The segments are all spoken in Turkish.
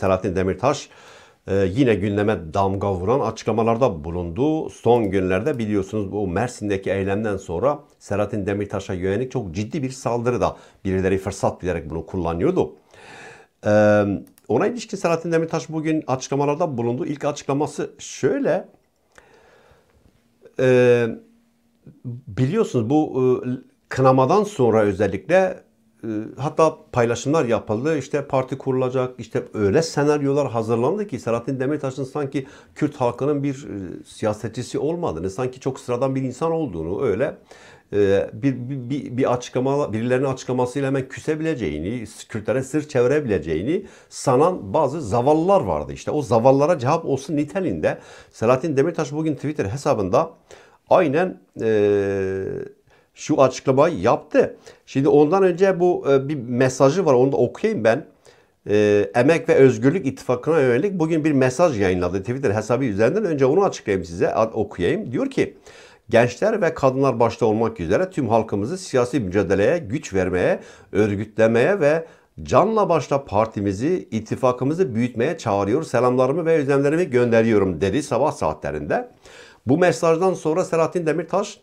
Selahattin Demirtaş e, yine gündeme damga vuran açıklamalarda bulundu. Son günlerde biliyorsunuz bu Mersin'deki eylemden sonra Selahattin Demirtaş'a yönelik çok ciddi bir saldırı da birileri fırsat bilerek bunu kullanıyordu. E, ona ilişkin Selahattin Demirtaş bugün açıklamalarda bulundu. İlk açıklaması şöyle. E, biliyorsunuz bu e, kınamadan sonra özellikle ee, hatta paylaşımlar yapıldı. İşte parti kurulacak, işte öyle senaryolar hazırlandı ki Selahattin Demirtaş'ın sanki Kürt halkının bir e, siyasetçisi olmadığını, sanki çok sıradan bir insan olduğunu öyle e, bir, bir, bir açıklama, birilerinin açıklamasıyla hemen küsebileceğini, Kürtlere sır çevirebileceğini sanan bazı zavallılar vardı. İşte o zavallara cevap olsun niteliğinde Selahattin Demirtaş bugün Twitter hesabında aynen eee şu açıklamayı yaptı. Şimdi ondan önce bu e, bir mesajı var onu da okuyayım ben. E, Emek ve Özgürlük İttifakı'na yönelik bugün bir mesaj yayınladı Twitter hesabı üzerinden. Önce onu açıklayayım size, okuyayım. Diyor ki, gençler ve kadınlar başta olmak üzere tüm halkımızı siyasi mücadeleye, güç vermeye, örgütlemeye ve canla başla partimizi, ittifakımızı büyütmeye çağırıyor. Selamlarımı ve özlemlerimi gönderiyorum dedi sabah saatlerinde. Bu mesajdan sonra Selahattin Demirtaş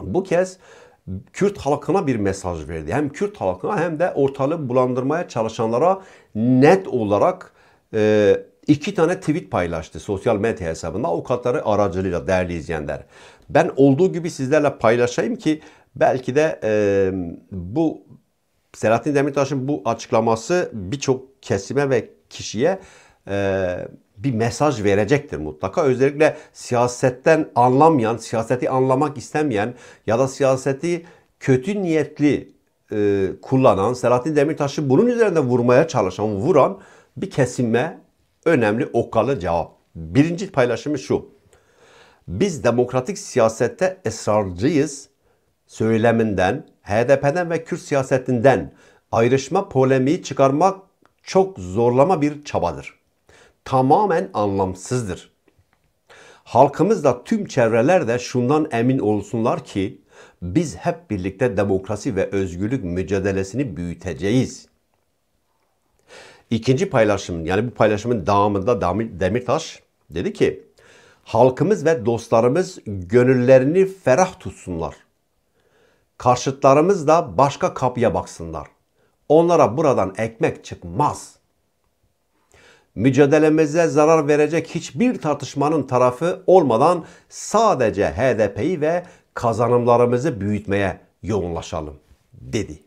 bu kez Kürt halkına bir mesaj verdi. Hem Kürt halkına hem de ortalığı bulandırmaya çalışanlara net olarak e, iki tane tweet paylaştı sosyal medya hesabında avukatları aracılığıyla değerli izleyenler. Ben olduğu gibi sizlerle paylaşayım ki belki de e, bu Selahattin Demirtaş'ın bu açıklaması birçok kesime ve kişiye e, bir mesaj verecektir mutlaka. Özellikle siyasetten anlamayan, siyaseti anlamak istemeyen ya da siyaseti kötü niyetli e, kullanan, Selahattin Demirtaş'ı bunun üzerinde vurmaya çalışan, vuran bir kesime önemli okalı cevap. Birinci paylaşımı şu. Biz demokratik siyasette ısrarcıyız söyleminden, HDP'den ve Kürt siyasetinden ayrışma polemiği çıkarmak çok zorlama bir çabadır tamamen anlamsızdır. Halkımız da tüm çevreler de şundan emin olsunlar ki biz hep birlikte demokrasi ve özgürlük mücadelesini büyüteceğiz. İkinci paylaşım yani bu paylaşımın devamında Demirtaş dedi ki halkımız ve dostlarımız gönüllerini ferah tutsunlar. Karşıtlarımız da başka kapıya baksınlar. Onlara buradan ekmek çıkmaz.'' mücadelemize zarar verecek hiçbir tartışmanın tarafı olmadan sadece HDP'yi ve kazanımlarımızı büyütmeye yoğunlaşalım dedi.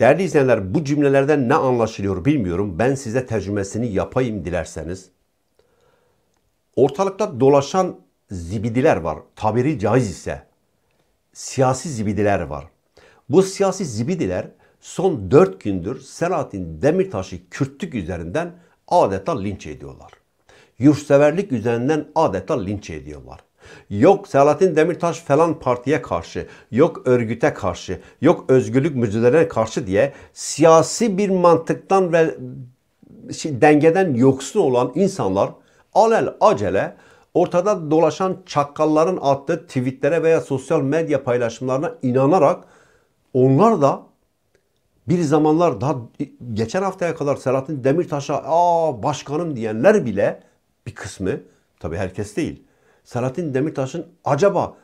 Değerli izleyenler bu cümlelerden ne anlaşılıyor bilmiyorum. Ben size tercümesini yapayım dilerseniz. Ortalıkta dolaşan zibidiler var. Tabiri caiz ise siyasi zibidiler var. Bu siyasi zibidiler son 4 gündür Selahattin Demirtaş'ı Kürtlük üzerinden adeta linç ediyorlar. Yurtseverlik üzerinden adeta linç ediyorlar. Yok Selahattin Demirtaş falan partiye karşı, yok örgüte karşı, yok özgürlük mücadelelerine karşı diye siyasi bir mantıktan ve şey, dengeden yoksun olan insanlar alel acele ortada dolaşan çakalların attığı tweetlere veya sosyal medya paylaşımlarına inanarak onlar da bir zamanlar daha geçen haftaya kadar Selahattin Demirtaş'a aa başkanım diyenler bile bir kısmı tabii herkes değil. Selahattin Demirtaş'ın acaba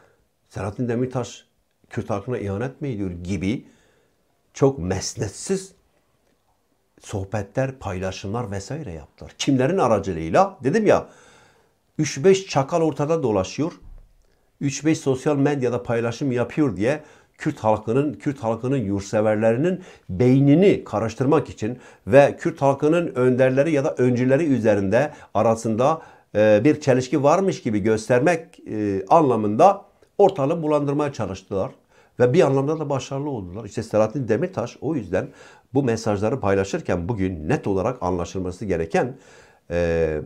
Selahattin Demirtaş Kürt halkına ihanet mi ediyor gibi çok mesnetsiz sohbetler, paylaşımlar vesaire yaptılar. Kimlerin aracılığıyla? Dedim ya 3-5 çakal ortada dolaşıyor. 3-5 sosyal medyada paylaşım yapıyor diye Kürt halkının, Kürt halkının yurtseverlerinin beynini karıştırmak için ve Kürt halkının önderleri ya da öncüleri üzerinde arasında e, bir çelişki varmış gibi göstermek e, anlamında ortalığı bulandırmaya çalıştılar. Ve bir anlamda da başarılı oldular. İşte Selahattin Demirtaş o yüzden bu mesajları paylaşırken bugün net olarak anlaşılması gereken e,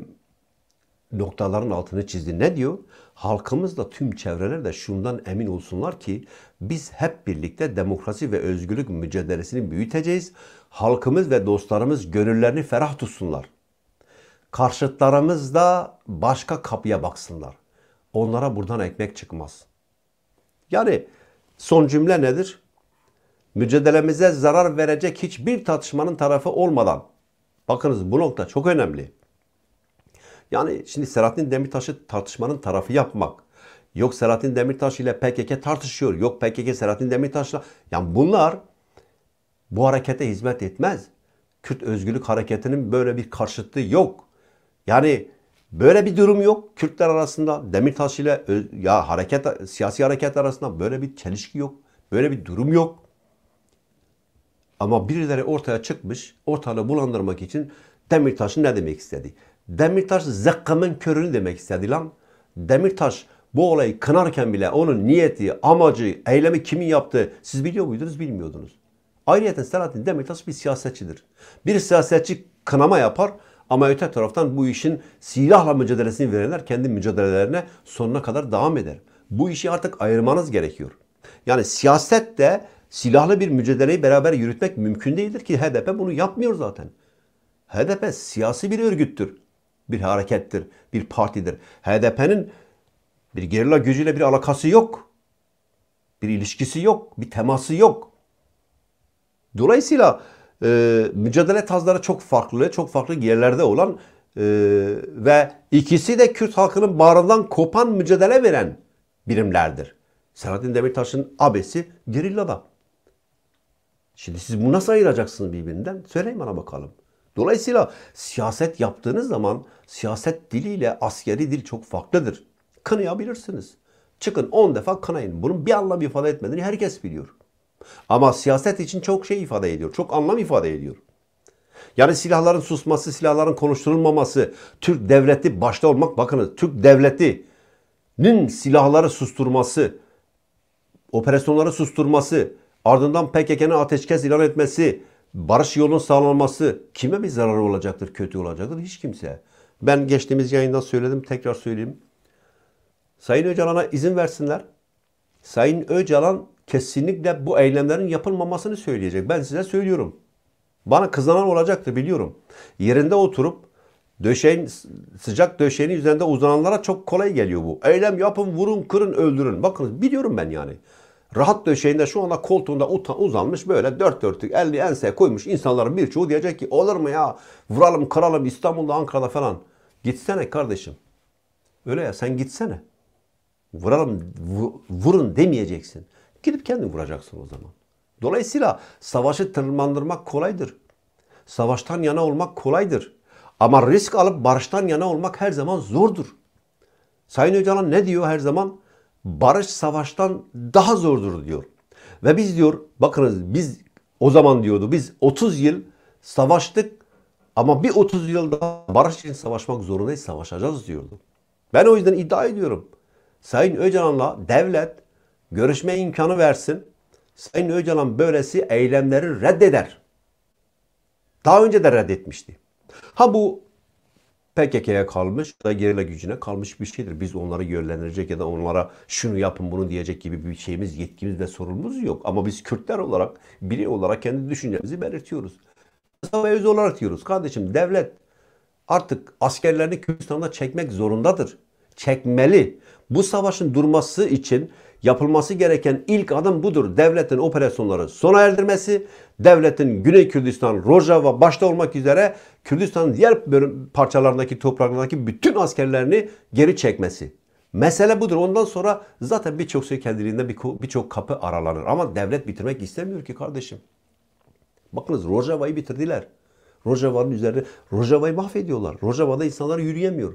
noktaların altını çizdi. Ne diyor? halkımız da tüm çevreler de şundan emin olsunlar ki biz hep birlikte demokrasi ve özgürlük mücadelesini büyüteceğiz. Halkımız ve dostlarımız gönüllerini ferah tutsunlar. Karşıtlarımız da başka kapıya baksınlar. Onlara buradan ekmek çıkmaz. Yani son cümle nedir? Mücadelemize zarar verecek hiçbir tartışmanın tarafı olmadan. Bakınız bu nokta çok önemli yani şimdi Selahattin Demirtaş'ı tartışmanın tarafı yapmak. Yok Selahattin Demirtaş ile PKK tartışıyor. Yok PKK Selahattin Demirtaş'la. Yani bunlar bu harekete hizmet etmez. Kürt Özgürlük Hareketi'nin böyle bir karşıtı yok. Yani böyle bir durum yok. Kürtler arasında Demirtaş ile ya hareket siyasi hareket arasında böyle bir çelişki yok. Böyle bir durum yok. Ama birileri ortaya çıkmış, ortalığı bulandırmak için Demirtaş'ın ne demek istedi? Demirtaş zekkamen körünü demek istedi lan. Demirtaş bu olayı kınarken bile onun niyeti, amacı, eylemi kimin yaptı, siz biliyor muydunuz bilmiyordunuz. Ayrıca Selahattin Demirtaş bir siyasetçidir. Bir siyasetçi kınama yapar ama öte taraftan bu işin silahla mücadelesini verenler kendi mücadelelerine sonuna kadar devam eder. Bu işi artık ayırmanız gerekiyor. Yani siyaset de silahlı bir mücadeleyi beraber yürütmek mümkün değildir ki HDP bunu yapmıyor zaten. HDP siyasi bir örgüttür bir harekettir, bir partidir. HDP'nin bir gerilla gücüyle bir alakası yok. Bir ilişkisi yok, bir teması yok. Dolayısıyla e, mücadele tarzları çok farklı, çok farklı yerlerde olan e, ve ikisi de Kürt halkının bağrından kopan mücadele veren birimlerdir. Selahattin Demirtaş'ın abesi gerillada. Şimdi siz bunu nasıl ayıracaksınız birbirinden? Söyleyin bana bakalım. Dolayısıyla siyaset yaptığınız zaman siyaset diliyle askeri dil çok farklıdır. Kınayabilirsiniz. Çıkın 10 defa kınayın. Bunun bir anlam ifade etmediğini herkes biliyor. Ama siyaset için çok şey ifade ediyor. Çok anlam ifade ediyor. Yani silahların susması, silahların konuşturulmaması, Türk devleti başta olmak bakınız Türk devletinin silahları susturması, operasyonları susturması, ardından PKK'nın ateşkes ilan etmesi, barış yolunun sağlanması kime bir zararı olacaktır, kötü olacaktır? Hiç kimse. Ben geçtiğimiz yayında söyledim, tekrar söyleyeyim. Sayın Öcalan'a izin versinler. Sayın Öcalan kesinlikle bu eylemlerin yapılmamasını söyleyecek. Ben size söylüyorum. Bana kızlanan olacaktı biliyorum. Yerinde oturup döşeğin, sıcak döşeğinin üzerinde uzananlara çok kolay geliyor bu. Eylem yapın, vurun, kırın, öldürün. Bakın biliyorum ben yani rahat döşeğinde şu anda koltuğunda uzanmış böyle dört dörtlük elli enseye koymuş insanların birçoğu diyecek ki olur mu ya vuralım kıralım İstanbul'da Ankara'da falan. Gitsene kardeşim. Öyle ya sen gitsene. Vuralım vurun demeyeceksin. Gidip kendin vuracaksın o zaman. Dolayısıyla savaşı tırmandırmak kolaydır. Savaştan yana olmak kolaydır. Ama risk alıp barıştan yana olmak her zaman zordur. Sayın Öcalan ne diyor her zaman? barış savaştan daha zordur diyor. Ve biz diyor bakınız biz o zaman diyordu biz 30 yıl savaştık ama bir 30 yıl daha barış için savaşmak zorundayız savaşacağız diyordu. Ben o yüzden iddia ediyorum. Sayın Öcalan'la devlet görüşme imkanı versin. Sayın Öcalan böylesi eylemleri reddeder. Daha önce de reddetmişti. Ha bu PKK'ya kalmış da gerilla gücüne kalmış bir şeydir. Biz onları yönlendirecek ya da onlara şunu yapın bunu diyecek gibi bir şeyimiz, yetkimiz ve sorumluluğumuz yok. Ama biz Kürtler olarak, biri olarak kendi düşüncemizi belirtiyoruz. Mevzu olarak diyoruz. Kardeşim devlet artık askerlerini Kürtistan'da çekmek zorundadır. Çekmeli. Bu savaşın durması için yapılması gereken ilk adım budur. Devletin operasyonları sona erdirmesi, devletin Güney Kürdistan, Rojava başta olmak üzere Kürdistan'ın diğer bölüm, parçalarındaki topraklardaki bütün askerlerini geri çekmesi. Mesele budur. Ondan sonra zaten birçok şey kendiliğinden birçok kapı aralanır. Ama devlet bitirmek istemiyor ki kardeşim. Bakınız Rojava'yı bitirdiler. Rojava'nın üzerine Rojava'yı mahvediyorlar. Rojava'da insanlar yürüyemiyor.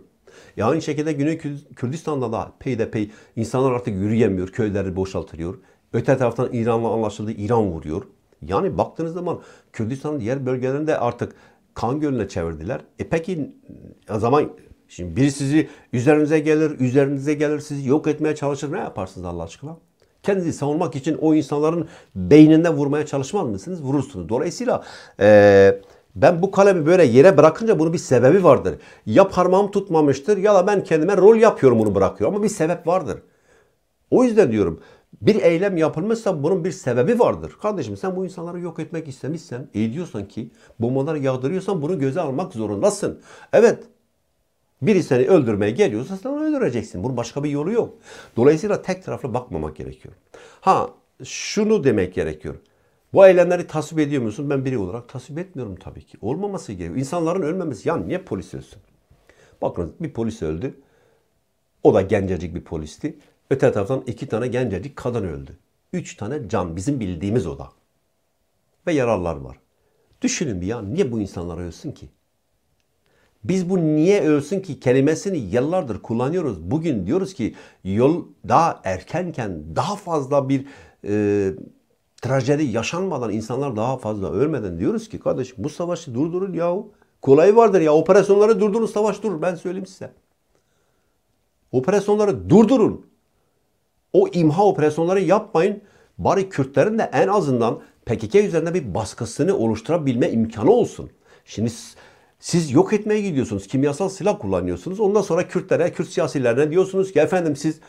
E aynı şekilde Güney Kürdistan'da da peyderpey insanlar artık yürüyemiyor. Köyleri boşaltılıyor. Öte taraftan İran'la anlaşıldığı İran vuruyor. Yani baktığınız zaman Kürdistan'ın diğer bölgelerinde artık kan gölüne çevirdiler. E peki o zaman şimdi biri sizi üzerinize gelir, üzerinize gelir sizi yok etmeye çalışır. Ne yaparsınız Allah aşkına? Kendinizi savunmak için o insanların beyninde vurmaya çalışmaz mısınız? Vurursunuz. Dolayısıyla eee ben bu kalemi böyle yere bırakınca bunun bir sebebi vardır. Ya parmağım tutmamıştır ya da ben kendime rol yapıyorum bunu bırakıyorum ama bir sebep vardır. O yüzden diyorum bir eylem yapılmışsa bunun bir sebebi vardır. Kardeşim sen bu insanları yok etmek istemişsen, iyi diyorsan ki bombaları yağdırıyorsan bunu göze almak zorundasın. Evet biri seni öldürmeye geliyorsa sen onu öldüreceksin. Bunun başka bir yolu yok. Dolayısıyla tek taraflı bakmamak gerekiyor. Ha şunu demek gerekiyor. Bu eylemleri tasvip ediyor musun? Ben biri olarak tasvip etmiyorum tabii ki. Olmaması gerekiyor. İnsanların ölmemesi. yani niye polis ölsün? Bakın bir polis öldü. O da gencecik bir polisti. Öte taraftan iki tane gencecik kadın öldü. Üç tane can bizim bildiğimiz o da. Ve yararlar var. Düşünün bir ya niye bu insanlar ölsün ki? Biz bu niye ölsün ki kelimesini yıllardır kullanıyoruz. Bugün diyoruz ki yol daha erkenken daha fazla bir e, trajedi yaşanmadan, insanlar daha fazla ölmeden diyoruz ki kardeş bu savaşı durdurun yahu. Kolayı vardır ya operasyonları durdurun savaş durur ben söyleyeyim size. Operasyonları durdurun. O imha operasyonları yapmayın. Bari Kürtlerin de en azından PKK üzerinde bir baskısını oluşturabilme imkanı olsun. Şimdi siz yok etmeye gidiyorsunuz. Kimyasal silah kullanıyorsunuz. Ondan sonra Kürtlere, Kürt siyasilerine diyorsunuz ki efendim siz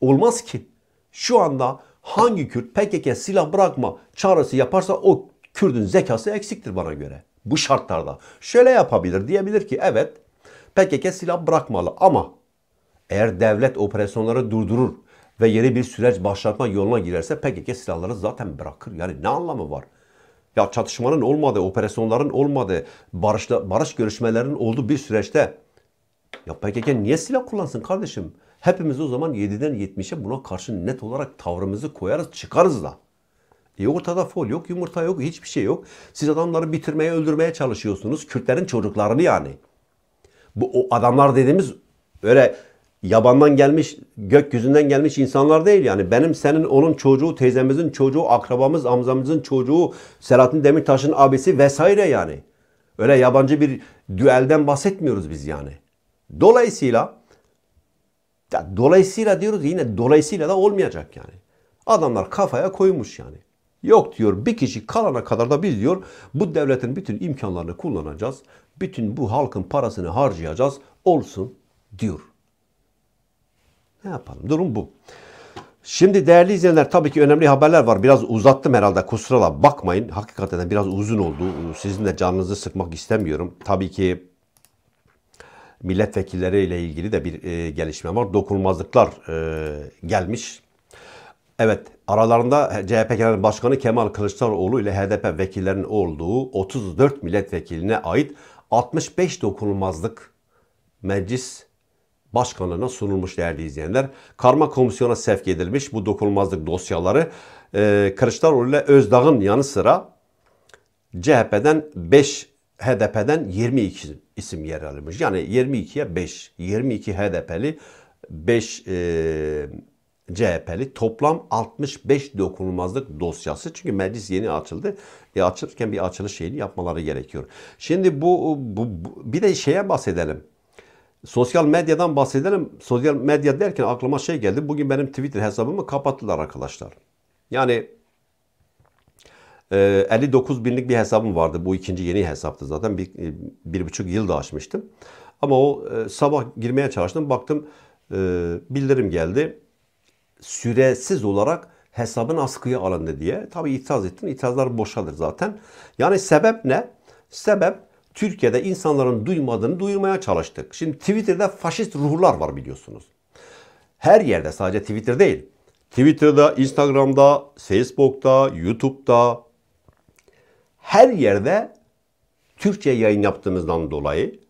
olmaz ki. Şu anda hangi Kürt PKK silah bırakma çağrısı yaparsa o Kürt'ün zekası eksiktir bana göre. Bu şartlarda. Şöyle yapabilir diyebilir ki evet PKK silah bırakmalı ama eğer devlet operasyonları durdurur ve yeni bir süreç başlatma yoluna girerse PKK silahları zaten bırakır. Yani ne anlamı var? Ya çatışmanın olmadığı, operasyonların olmadığı, barışla, barış görüşmelerinin olduğu bir süreçte ya PKK niye silah kullansın kardeşim? Hepimiz o zaman 7'den 70'e buna karşı net olarak tavrımızı koyarız, çıkarız da. E ortada fol yok, yumurta yok, hiçbir şey yok. Siz adamları bitirmeye, öldürmeye çalışıyorsunuz. Kürtlerin çocuklarını yani. Bu o adamlar dediğimiz öyle yabandan gelmiş, gökyüzünden gelmiş insanlar değil yani. Benim, senin, onun çocuğu, teyzemizin çocuğu, akrabamız, amzamızın çocuğu, Selahattin Demirtaş'ın abisi vesaire yani. Öyle yabancı bir düelden bahsetmiyoruz biz yani. Dolayısıyla ya dolayısıyla diyoruz yine dolayısıyla da olmayacak yani. Adamlar kafaya koymuş yani. Yok diyor bir kişi kalana kadar da biz diyor bu devletin bütün imkanlarını kullanacağız. Bütün bu halkın parasını harcayacağız. Olsun diyor. Ne yapalım? Durum bu. Şimdi değerli izleyenler tabii ki önemli haberler var. Biraz uzattım herhalde kusurala bakmayın. Hakikaten biraz uzun oldu. Sizin de canınızı sıkmak istemiyorum. Tabii ki milletvekilleriyle ilgili de bir e, gelişme var. Dokunulmazlıklar e, gelmiş. Evet aralarında CHP Genel Başkanı Kemal Kılıçdaroğlu ile HDP vekillerinin olduğu 34 milletvekiline ait 65 dokunulmazlık meclis başkanlığına sunulmuş değerli izleyenler. Karma komisyona sevk edilmiş bu dokunulmazlık dosyaları e, Kılıçdaroğlu ile Özdağ'ın yanı sıra CHP'den 5 HDP'den 22 isim yer almış. Yani 22'ye 5. 22 HDP'li, 5 e, CHP'li toplam 65 dokunulmazlık dosyası. Çünkü meclis yeni açıldı. E açılırken bir açılış şeyini yapmaları gerekiyor. Şimdi bu, bu, bu bir de şeye bahsedelim. Sosyal medyadan bahsedelim. Sosyal medya derken aklıma şey geldi. Bugün benim Twitter hesabımı kapattılar arkadaşlar. Yani e, ee, 59 binlik bir hesabım vardı. Bu ikinci yeni hesaptı zaten. Bir, e, bir buçuk yıl da açmıştım. Ama o e, sabah girmeye çalıştım. Baktım e, bildirim geldi. Süresiz olarak hesabın askıya alındı diye. Tabii itiraz ettim. İtirazlar boşalır zaten. Yani sebep ne? Sebep Türkiye'de insanların duymadığını duyurmaya çalıştık. Şimdi Twitter'da faşist ruhlar var biliyorsunuz. Her yerde sadece Twitter değil. Twitter'da, Instagram'da, Facebook'ta, YouTube'da, her yerde Türkçe yayın yaptığımızdan dolayı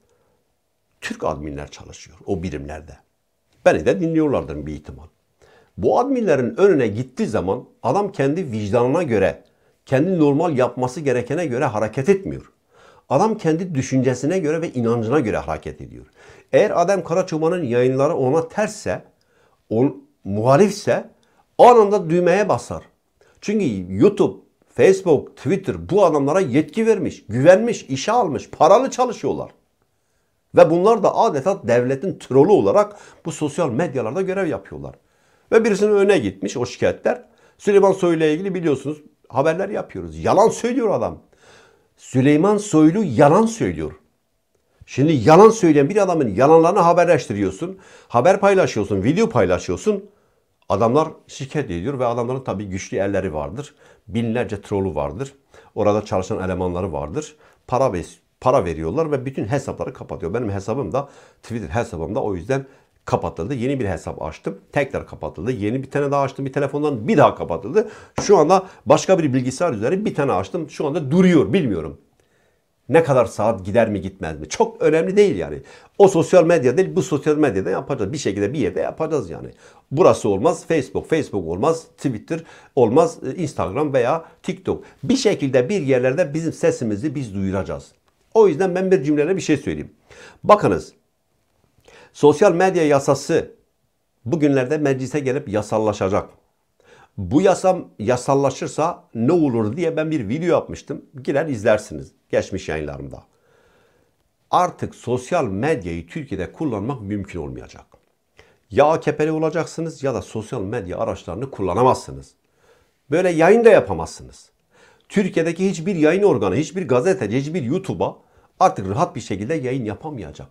Türk adminler çalışıyor o birimlerde. Beni de dinliyorlardır bir ihtimal. Bu adminlerin önüne gittiği zaman adam kendi vicdanına göre, kendi normal yapması gerekene göre hareket etmiyor. Adam kendi düşüncesine göre ve inancına göre hareket ediyor. Eğer Adem Karaçoban'ın yayınları ona tersse, on, muhalifse o anında düğmeye basar. Çünkü YouTube Facebook, Twitter bu adamlara yetki vermiş, güvenmiş, işe almış, paralı çalışıyorlar. Ve bunlar da adeta devletin trolü olarak bu sosyal medyalarda görev yapıyorlar. Ve birisinin öne gitmiş o şikayetler. Süleyman Soylu ile ilgili biliyorsunuz haberler yapıyoruz. Yalan söylüyor adam. Süleyman Soylu yalan söylüyor. Şimdi yalan söyleyen bir adamın yalanlarını haberleştiriyorsun. Haber paylaşıyorsun, video paylaşıyorsun. Adamlar şikayet ediyor ve adamların tabii güçlü elleri vardır binlerce trolü vardır. Orada çalışan elemanları vardır. Para para veriyorlar ve bütün hesapları kapatıyor. Benim hesabım da Twitter hesabım da o yüzden kapatıldı. Yeni bir hesap açtım. Tekrar kapatıldı. Yeni bir tane daha açtım. Bir telefondan bir daha kapatıldı. Şu anda başka bir bilgisayar üzerinde bir tane açtım. Şu anda duruyor. Bilmiyorum. Ne kadar saat gider mi gitmez mi? Çok önemli değil yani. O sosyal medya değil bu sosyal medyada yapacağız. Bir şekilde bir yerde yapacağız yani. Burası olmaz Facebook, Facebook olmaz Twitter olmaz e, Instagram veya TikTok. Bir şekilde bir yerlerde bizim sesimizi biz duyuracağız. O yüzden ben bir cümleyle bir şey söyleyeyim. Bakınız sosyal medya yasası bugünlerde meclise gelip yasallaşacak. Bu yasam yasallaşırsa ne olur diye ben bir video yapmıştım. Girer izlersiniz geçmiş yayınlarımda. Artık sosyal medyayı Türkiye'de kullanmak mümkün olmayacak. Ya AKP'li olacaksınız ya da sosyal medya araçlarını kullanamazsınız. Böyle yayın da yapamazsınız. Türkiye'deki hiçbir yayın organı, hiçbir gazeteci, hiçbir YouTube'a artık rahat bir şekilde yayın yapamayacak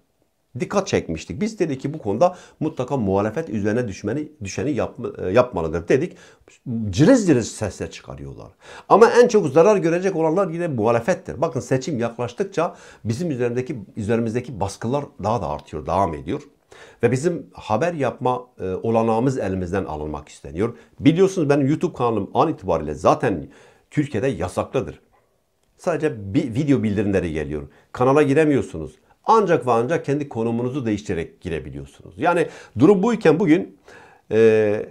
dikkat çekmiştik. Biz dedik ki bu konuda mutlaka muhalefet üzerine düşmeni, düşeni yapma, e, yapmalıdır dedik. Ciriz ciriz sesler çıkarıyorlar. Ama en çok zarar görecek olanlar yine muhalefettir. Bakın seçim yaklaştıkça bizim üzerindeki üzerimizdeki baskılar daha da artıyor, devam ediyor. Ve bizim haber yapma e, olanağımız elimizden alınmak isteniyor. Biliyorsunuz benim YouTube kanalım an itibariyle zaten Türkiye'de yasaklıdır. Sadece bir video bildirimleri geliyor. Kanala giremiyorsunuz. Ancak ve ancak kendi konumunuzu değiştirerek girebiliyorsunuz. Yani durum buyken bugün e,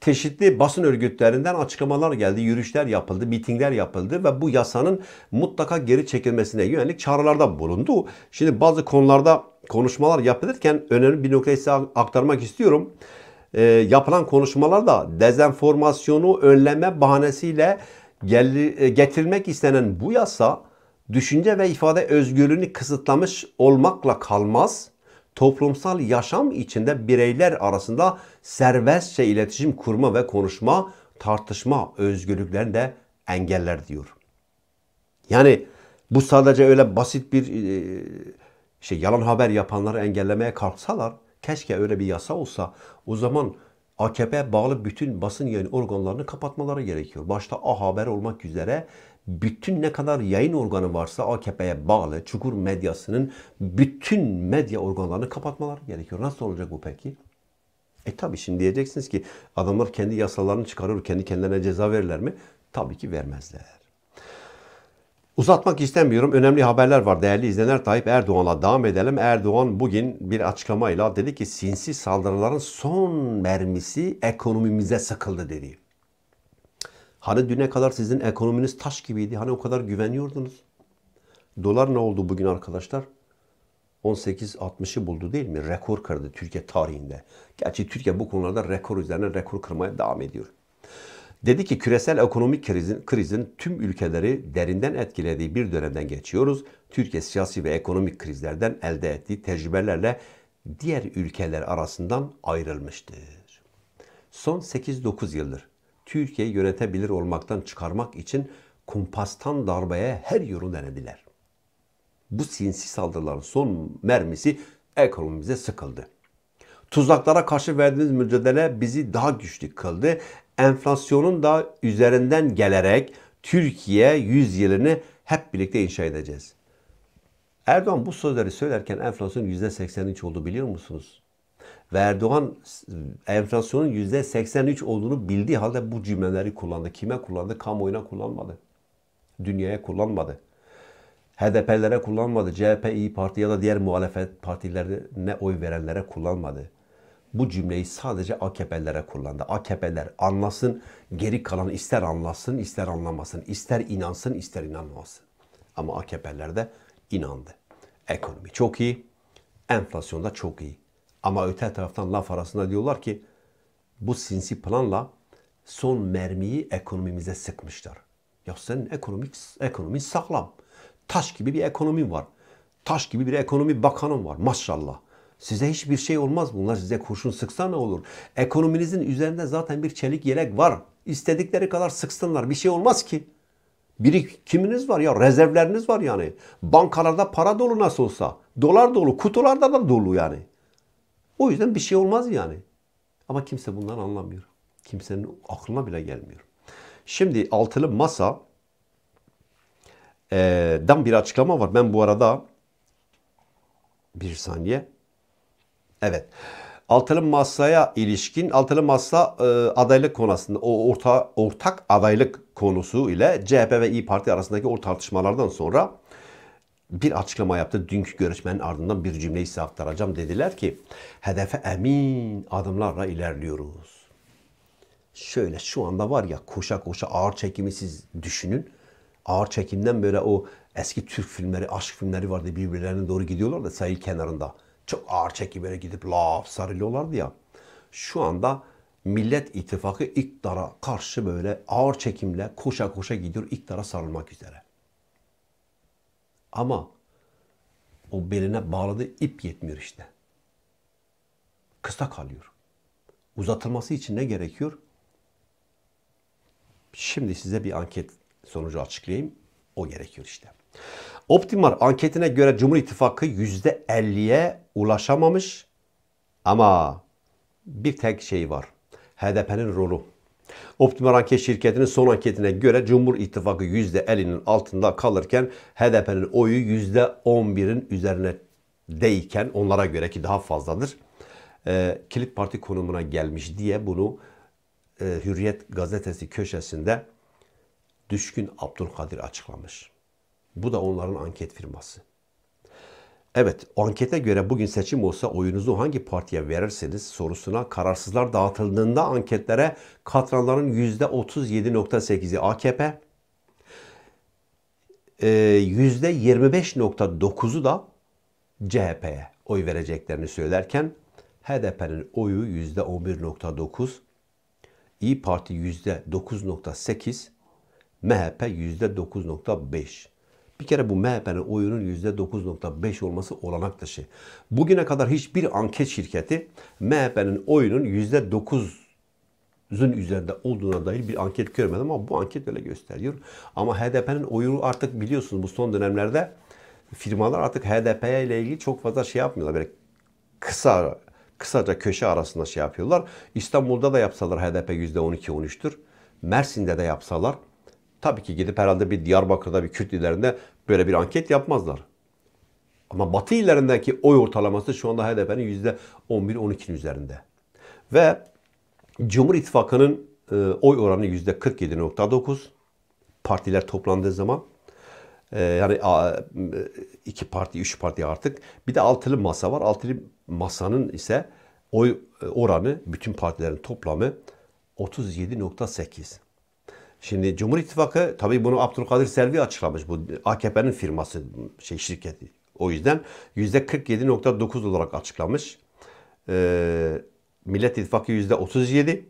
çeşitli basın örgütlerinden açıklamalar geldi, yürüyüşler yapıldı, mitingler yapıldı ve bu yasanın mutlaka geri çekilmesine yönelik çağrılarda bulundu. Şimdi bazı konularda konuşmalar yapılırken önemli bir noktayı size aktarmak istiyorum. E, yapılan da dezenformasyonu önleme bahanesiyle gel, e, istenen bu yasa düşünce ve ifade özgürlüğünü kısıtlamış olmakla kalmaz, toplumsal yaşam içinde bireyler arasında serbestçe iletişim kurma ve konuşma, tartışma özgürlüklerini de engeller diyor. Yani bu sadece öyle basit bir e, şey yalan haber yapanları engellemeye kalksalar keşke öyle bir yasa olsa o zaman AKP bağlı bütün basın yayın organlarını kapatmaları gerekiyor. Başta A Haber olmak üzere bütün ne kadar yayın organı varsa AKP'ye bağlı Çukur medyasının bütün medya organlarını kapatmaları gerekiyor. Nasıl olacak bu peki? E tabi şimdi diyeceksiniz ki adamlar kendi yasalarını çıkarır, kendi kendilerine ceza verirler mi? Tabii ki vermezler. Uzatmak istemiyorum. Önemli haberler var. Değerli izleyenler Tayyip Erdoğan'la devam edelim. Erdoğan bugün bir açıklamayla dedi ki sinsi saldırıların son mermisi ekonomimize sıkıldı dedi. Hani düne kadar sizin ekonominiz taş gibiydi. Hani o kadar güveniyordunuz. Dolar ne oldu bugün arkadaşlar? 18.60'ı buldu değil mi? Rekor kırdı Türkiye tarihinde. Gerçi Türkiye bu konularda rekor üzerine rekor kırmaya devam ediyor. Dedi ki küresel ekonomik krizin, krizin tüm ülkeleri derinden etkilediği bir dönemden geçiyoruz. Türkiye siyasi ve ekonomik krizlerden elde ettiği tecrübelerle diğer ülkeler arasından ayrılmıştır. Son 8-9 yıldır Türkiye'yi yönetebilir olmaktan çıkarmak için kumpastan darbaya her yolu denediler. Bu sinsi saldırıların son mermisi ekonomimize sıkıldı. Tuzaklara karşı verdiğimiz mücadele bizi daha güçlü kıldı. Enflasyonun da üzerinden gelerek Türkiye yüzyılını hep birlikte inşa edeceğiz. Erdoğan bu sözleri söylerken enflasyonun %83 olduğu biliyor musunuz? ve Erdoğan enflasyonun yüzde 83 olduğunu bildiği halde bu cümleleri kullandı. Kime kullandı? Kamuoyuna kullanmadı. Dünyaya kullanmadı. HDP'lere kullanmadı. CHP, İyi Parti ya da diğer muhalefet partilerine oy verenlere kullanmadı. Bu cümleyi sadece AKP'lere kullandı. AKP'ler anlasın, geri kalan ister anlasın, ister anlamasın, ister inansın, ister inanmasın. Ama AKP'ler de inandı. Ekonomi çok iyi, enflasyon da çok iyi. Ama öte taraftan laf arasında diyorlar ki bu sinsi planla son mermiyi ekonomimize sıkmışlar. Ya senin ekonomik, ekonomin sağlam. Taş gibi bir ekonomin var. Taş gibi bir ekonomi bakanım var maşallah. Size hiçbir şey olmaz. Bunlar size kurşun sıksa ne olur? Ekonominizin üzerinde zaten bir çelik yelek var. İstedikleri kadar sıksınlar. Bir şey olmaz ki. Birikiminiz var ya, rezervleriniz var yani. Bankalarda para dolu nasıl olsa. Dolar dolu, kutularda da dolu yani. O yüzden bir şey olmaz yani. Ama kimse bunları anlamıyor. Kimsenin aklına bile gelmiyor. Şimdi altılı masa e, dan bir açıklama var. Ben bu arada bir saniye. Evet. Altılı masaya ilişkin altılı masa e, adaylık konusunda o orta, ortak adaylık konusu ile CHP ve İyi Parti arasındaki o tartışmalardan sonra bir açıklama yaptı. Dünkü görüşmenin ardından bir cümleyi size aktaracağım. Dediler ki hedefe emin adımlarla ilerliyoruz. Şöyle şu anda var ya koşa koşa ağır çekimi siz düşünün. Ağır çekimden böyle o eski Türk filmleri, aşk filmleri vardı birbirlerine doğru gidiyorlar da sahil kenarında. Çok ağır çekim böyle gidip laf sarılıyorlardı ya. Şu anda Millet İttifakı iktidara karşı böyle ağır çekimle koşa koşa gidiyor iktidara sarılmak üzere. Ama o beline bağladığı ip yetmiyor işte. Kısa kalıyor. Uzatılması için ne gerekiyor? Şimdi size bir anket sonucu açıklayayım. O gerekiyor işte. Optimal anketine göre Cumhur İttifakı %50'ye ulaşamamış ama bir tek şey var. HDP'nin rolü. Optima Anket şirketinin son anketine göre Cumhur İttifakı %50'nin altında kalırken HDP'nin oyu %11'in üzerine deyken onlara göre ki daha fazladır. E, kilit parti konumuna gelmiş diye bunu e, Hürriyet gazetesi köşesinde Düşkün Abdülkadir açıklamış. Bu da onların anket firması. Evet, ankete göre bugün seçim olsa oyunuzu hangi partiye verirseniz sorusuna kararsızlar dağıtıldığında anketlere katılanların %37.8'i AKP, %25.9'u da CHP'ye oy vereceklerini söylerken HDP'nin oyu %11.9, İyi Parti %9.8, MHP %9.5. Bir kere bu MHP'nin oyunun %9.5 olması olanak dışı. Şey. Bugüne kadar hiçbir anket şirketi MHP'nin oyunun %9'un üzerinde olduğuna dair bir anket görmedim ama bu anket öyle gösteriyor. Ama HDP'nin oyunu artık biliyorsunuz bu son dönemlerde firmalar artık HDP'ye ile ilgili çok fazla şey yapmıyorlar. Böyle kısa kısaca köşe arasında şey yapıyorlar. İstanbul'da da yapsalar HDP %12-13'tür. Mersin'de de yapsalar Tabii ki gidip herhalde bir Diyarbakır'da bir Kürt illerinde böyle bir anket yapmazlar. Ama Batı illerindeki oy ortalaması şu anda HDP'nin %11-12'nin üzerinde. Ve Cumhur İttifakı'nın e, oy oranı %47.9 partiler toplandığı zaman e, yani a, e, iki parti, üç parti artık. Bir de altılı masa var. Altılı masanın ise oy e, oranı bütün partilerin toplamı 37.8. Şimdi Cumhur İttifakı tabii bunu Abdülkadir Selvi açıklamış. Bu AKP'nin firması şey şirketi. O yüzden %47.9 olarak açıklamış. Ee, Millet İttifakı %37.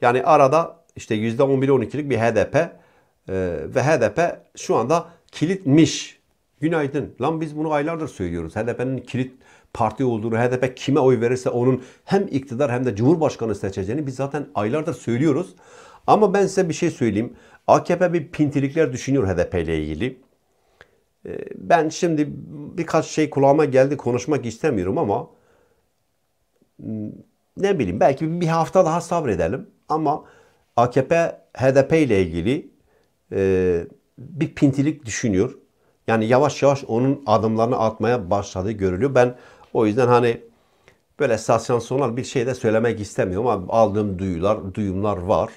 Yani arada işte %11-12'lik bir HDP ee, ve HDP şu anda kilitmiş. Günaydın. Lan biz bunu aylardır söylüyoruz. HDP'nin kilit parti olduğunu, HDP kime oy verirse onun hem iktidar hem de cumhurbaşkanı seçeceğini biz zaten aylardır söylüyoruz. Ama ben size bir şey söyleyeyim. AKP bir pintilikler düşünüyor HDP ile ilgili. Ee, ben şimdi birkaç şey kulağıma geldi konuşmak istemiyorum ama hmm, ne bileyim belki bir hafta daha sabredelim ama AKP HDP ile ilgili e, bir pintilik düşünüyor. Yani yavaş yavaş onun adımlarını atmaya başladığı görülüyor. Ben o yüzden hani böyle sansasyonel bir şey de söylemek istemiyorum ama aldığım duyular, duyumlar var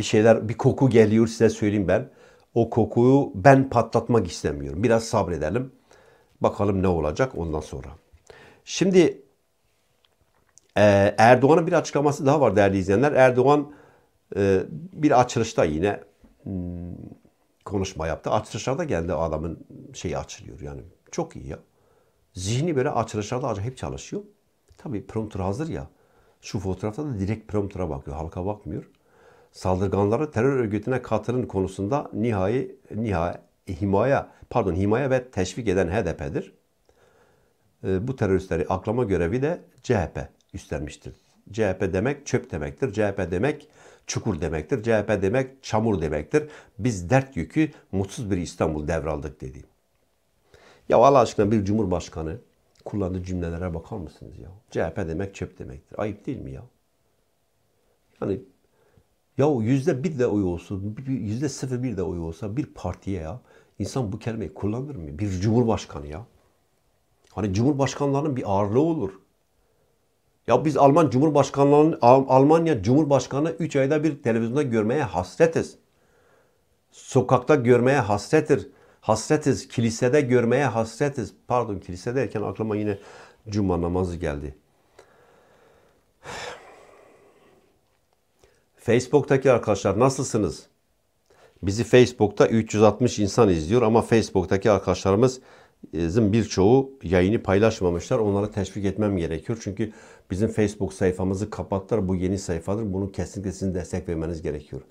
bir şeyler, bir koku geliyor size söyleyeyim ben. O kokuyu ben patlatmak istemiyorum. Biraz sabredelim. Bakalım ne olacak ondan sonra. Şimdi e, Erdoğan'ın bir açıklaması daha var değerli izleyenler. Erdoğan e, bir açılışta yine hmm, konuşma yaptı. Açılışlarda geldi adamın şeyi açılıyor yani. Çok iyi ya. Zihni böyle açılışlarda hep çalışıyor. Tabii prompter hazır ya. Şu fotoğrafta da direkt prompter'a bakıyor. Halka bakmıyor saldırganları terör örgütüne katılın konusunda nihai, nihai himaya, pardon himaya ve teşvik eden HDP'dir. Ee, bu teröristleri aklama görevi de CHP üstlenmiştir. CHP demek çöp demektir. CHP demek çukur demektir. CHP demek çamur demektir. Biz dert yükü mutsuz bir İstanbul devraldık dedi. Ya Allah aşkına bir cumhurbaşkanı kullandığı cümlelere bakar mısınız ya? CHP demek çöp demektir. Ayıp değil mi ya? Yani ya yüzde bir de oy olsun, yüzde sıfır bir de oy olsa bir partiye ya insan bu kelimeyi kullanır mı? Bir cumhurbaşkanı ya. Hani cumhurbaşkanlarının bir ağırlığı olur. Ya biz Alman Cumhurbaşkanlığı'nın Almanya Cumhurbaşkanı 3 ayda bir televizyonda görmeye hasretiz. Sokakta görmeye hasretir. Hasretiz. Kilisede görmeye hasretiz. Pardon kilise derken aklıma yine cuma namazı geldi. Facebook'taki arkadaşlar nasılsınız? Bizi Facebook'ta 360 insan izliyor ama Facebook'taki arkadaşlarımızın birçoğu yayını paylaşmamışlar. Onları teşvik etmem gerekiyor. Çünkü bizim Facebook sayfamızı kapattılar. Bu yeni sayfadır. Bunu kesinlikle sizin destek vermeniz gerekiyor.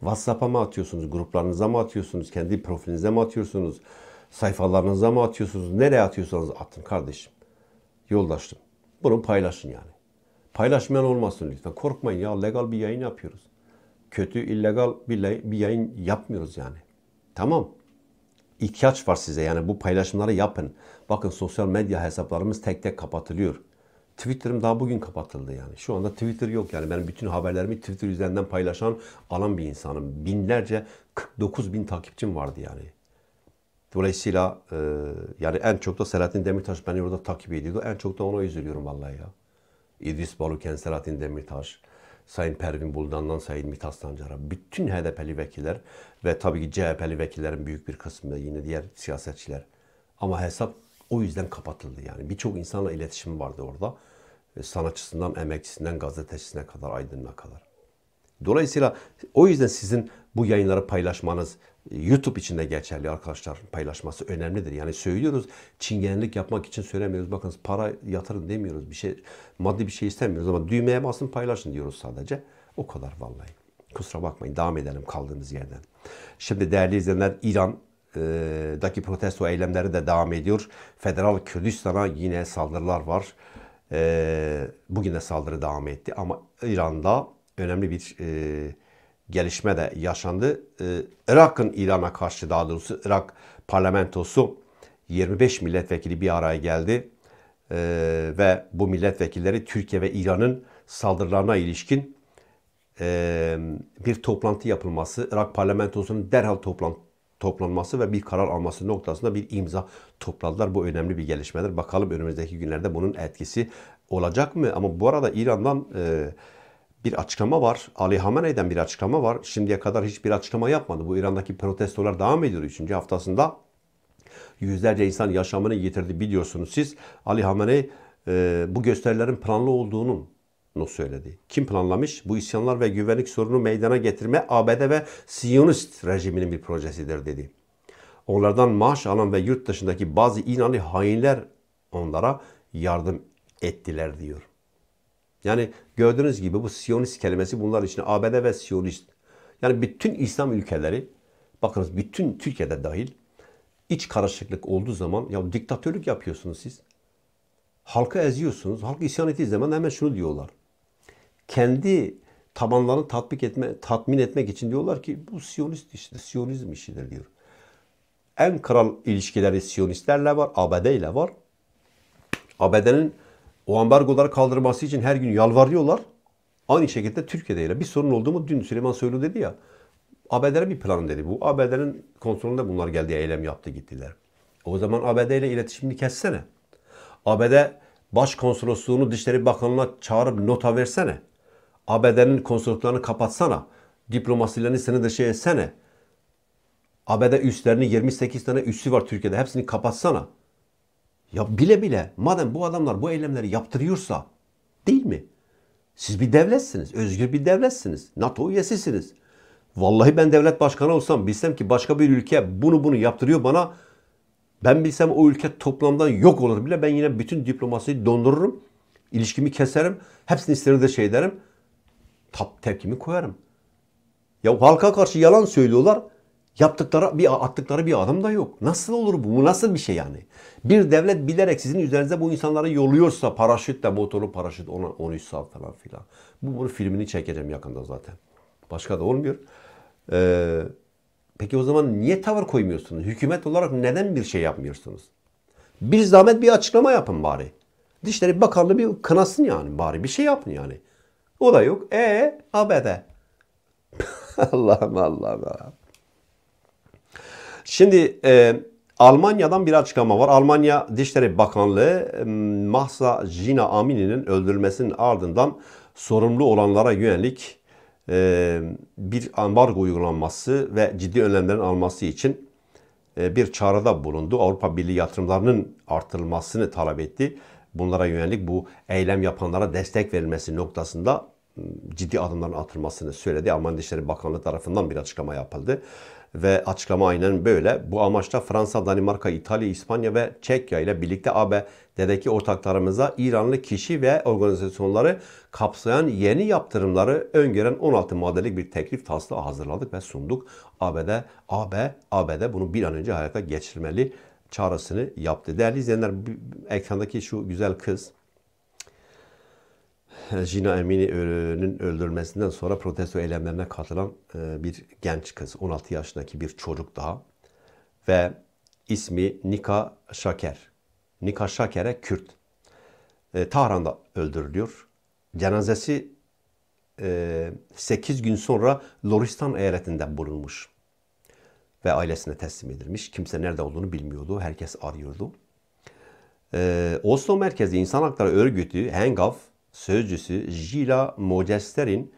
WhatsApp'a mı atıyorsunuz? Gruplarınıza mı atıyorsunuz? Kendi profilinize mi atıyorsunuz? Sayfalarınıza mı atıyorsunuz? Nereye atıyorsanız atın kardeşim. Yoldaşım. Bunu paylaşın yani. Paylaşmayan olmasın lütfen. Korkmayın ya legal bir yayın yapıyoruz. Kötü, illegal bir, bir yayın yapmıyoruz yani. Tamam. İhtiyaç var size yani bu paylaşımları yapın. Bakın sosyal medya hesaplarımız tek tek kapatılıyor. Twitter'ım daha bugün kapatıldı yani. Şu anda Twitter yok yani. Ben bütün haberlerimi Twitter üzerinden paylaşan, alan bir insanım. Binlerce, 49 bin takipçim vardı yani. Dolayısıyla e, yani en çok da Selahattin Demirtaş beni orada takip ediyordu. En çok da ona üzülüyorum vallahi ya. İdris Baluken, Selahattin Demirtaş, Sayın Pervin Buldan'dan Sayın Mithat Sancar'a, bütün HDP'li vekiller ve tabii ki CHP'li vekillerin büyük bir kısmı da yine diğer siyasetçiler. Ama hesap o yüzden kapatıldı yani. Birçok insanla iletişim vardı orada. E, sanatçısından, emekçisinden, gazetecisine kadar, aydınına kadar. Dolayısıyla o yüzden sizin bu yayınları paylaşmanız, YouTube için de geçerli arkadaşlar paylaşması önemlidir. Yani söylüyoruz çingenlik yapmak için söylemiyoruz. Bakınız para yatırın demiyoruz. Bir şey maddi bir şey istemiyoruz ama düğmeye basın paylaşın diyoruz sadece. O kadar vallahi. Kusura bakmayın devam edelim kaldığımız yerden. Şimdi değerli izleyenler İran daki protesto eylemleri de devam ediyor. Federal Kürdistan'a yine saldırılar var. Ee, bugün de saldırı devam etti ama İran'da önemli bir e, gelişme de yaşandı. E, Irak'ın ilana karşı daha doğrusu Irak parlamentosu 25 milletvekili bir araya geldi. E, ve bu milletvekilleri Türkiye ve İran'ın saldırılarına ilişkin e, bir toplantı yapılması, Irak parlamentosunun derhal toplantı toplanması ve bir karar alması noktasında bir imza topladılar. Bu önemli bir gelişmedir. Bakalım önümüzdeki günlerde bunun etkisi olacak mı? Ama bu arada İran'dan e, bir açıklama var. Ali Hamene'den bir açıklama var. Şimdiye kadar hiçbir açıklama yapmadı. Bu İran'daki protestolar devam ediyor 3. haftasında. Yüzlerce insan yaşamını yitirdi biliyorsunuz siz. Ali Hamenei e, bu gösterilerin planlı olduğunu söyledi. Kim planlamış? Bu isyanlar ve güvenlik sorunu meydana getirme ABD ve Siyonist rejiminin bir projesidir dedi. Onlardan maaş alan ve yurt dışındaki bazı inanlı hainler onlara yardım ettiler diyor. Yani gördüğünüz gibi bu Siyonist kelimesi bunlar için ABD ve Siyonist. Yani bütün İslam ülkeleri, bakınız bütün Türkiye'de dahil iç karışıklık olduğu zaman ya diktatörlük yapıyorsunuz siz. Halkı eziyorsunuz. Halk isyan ettiği zaman hemen şunu diyorlar. Kendi tabanlarını tatbik etme, tatmin etmek için diyorlar ki bu Siyonist işidir, Siyonizm işidir diyor. En kral ilişkileri Siyonistlerle var, ABD ile var. ABD'nin o ambargoları kaldırması için her gün yalvarıyorlar. Aynı şekilde Türkiye'de ile bir sorun oldu mu dün Süleyman Soylu dedi ya. ABD'nin bir plan dedi bu. ABD'nin kontrolünde bunlar geldi eylem yaptı gittiler. O zaman ABD ile iletişimini kessene. ABD konsolosluğunu Dışişleri Bakanlığı'na çağırıp nota versene. ABD'nin konsolosluklarını kapatsana. Diplomasilerini seni dışı etsene. ABD üstlerini 28 tane üssü var Türkiye'de. Hepsini kapatsana. Ya bile bile madem bu adamlar bu eylemleri yaptırıyorsa değil mi? Siz bir devletsiniz. Özgür bir devletsiniz. NATO üyesisiniz. Vallahi ben devlet başkanı olsam bilsem ki başka bir ülke bunu bunu yaptırıyor bana. Ben bilsem o ülke toplamdan yok olur bile ben yine bütün diplomasiyi dondururum. ilişkimi keserim. Hepsini istediği şey derim. Tap tepkimi koyarım. Ya halka karşı yalan söylüyorlar. Yaptıkları bir attıkları bir adım da yok. Nasıl olur bu? Bu nasıl bir şey yani? Bir devlet bilerek sizin üzerinize bu insanları yolluyorsa paraşütle motorlu paraşüt 13 saat falan filan. Bu bunu filmini çekeceğim yakında zaten. Başka da olmuyor. Ee, peki o zaman niye tavır koymuyorsunuz? Hükümet olarak neden bir şey yapmıyorsunuz? Bir zahmet bir açıklama yapın bari. Dişleri Bakanlığı bir kınasın yani bari. Bir şey yapın yani. O da yok. E ABD. Allah'ım Allah'ım. Allah'ım. Şimdi e, Almanya'dan bir açıklama var. Almanya Dışişleri Bakanlığı e, Mahsa Jina Amini'nin öldürülmesinin ardından sorumlu olanlara yönelik e, bir ambargo uygulanması ve ciddi önlemlerin alması için e, bir çağrıda bulundu. Avrupa Birliği yatırımlarının artırılmasını talep etti. Bunlara yönelik bu eylem yapanlara destek verilmesi noktasında ciddi adımların atılmasını söyledi. Alman Dışişleri Bakanlığı tarafından bir açıklama yapıldı. Ve açıklama aynen böyle. Bu amaçla Fransa, Danimarka, İtalya, İspanya ve Çekya ile birlikte ABD'deki ortaklarımıza İranlı kişi ve organizasyonları kapsayan yeni yaptırımları öngören 16 maddelik bir teklif taslağı hazırladık ve sunduk. ABD, AB, ABD bunu bir an önce hayata geçirmeli çağrısını yaptı. Değerli izleyenler, ekrandaki şu güzel kız Jina Emini'nin öldürmesinden sonra protesto eylemlerine katılan e, bir genç kız. 16 yaşındaki bir çocuk daha. Ve ismi Nika Şaker. Nika Şaker'e Kürt. E, Tahran'da öldürülüyor. Cenazesi 8 e, gün sonra Loristan eyaletinde bulunmuş. Ve ailesine teslim edilmiş. Kimse nerede olduğunu bilmiyordu. Herkes arıyordu. Oslo merkezi insan hakları örgütü Hengaf sözcüsü Jila Modesterin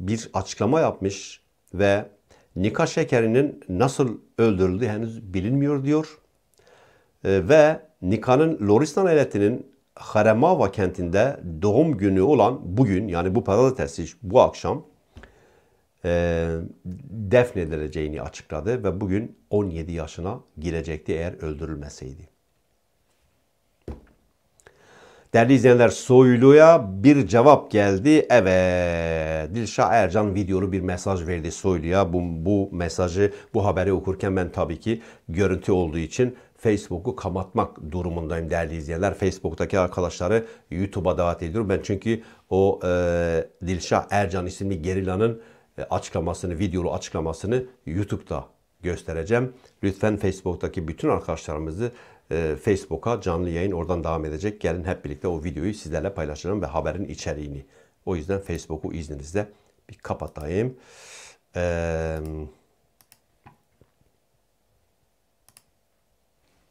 bir açıklama yapmış ve Nika şekerinin nasıl öldürüldüğü henüz bilinmiyor diyor. Ee, ve Nika'nın Loristan eyaletinin Haremava kentinde doğum günü olan bugün yani bu pazartesi bu akşam e, defnedileceğini açıkladı ve bugün 17 yaşına girecekti eğer öldürülmeseydi. Değerli izleyenler Soylu'ya bir cevap geldi. Evet Dilşah Ercan videolu bir mesaj verdi Soylu'ya. Bu, bu mesajı bu haberi okurken ben tabii ki görüntü olduğu için Facebook'u kapatmak durumundayım değerli izleyenler. Facebook'taki arkadaşları YouTube'a davet ediyorum. Ben çünkü o e, Dilşah Ercan isimli gerilanın e, açıklamasını, videolu açıklamasını YouTube'da göstereceğim. Lütfen Facebook'taki bütün arkadaşlarımızı ee, Facebook'a canlı yayın oradan devam edecek. Gelin hep birlikte o videoyu sizlerle paylaşalım ve haberin içeriğini. O yüzden Facebook'u izninizle bir kapatayım. Eee...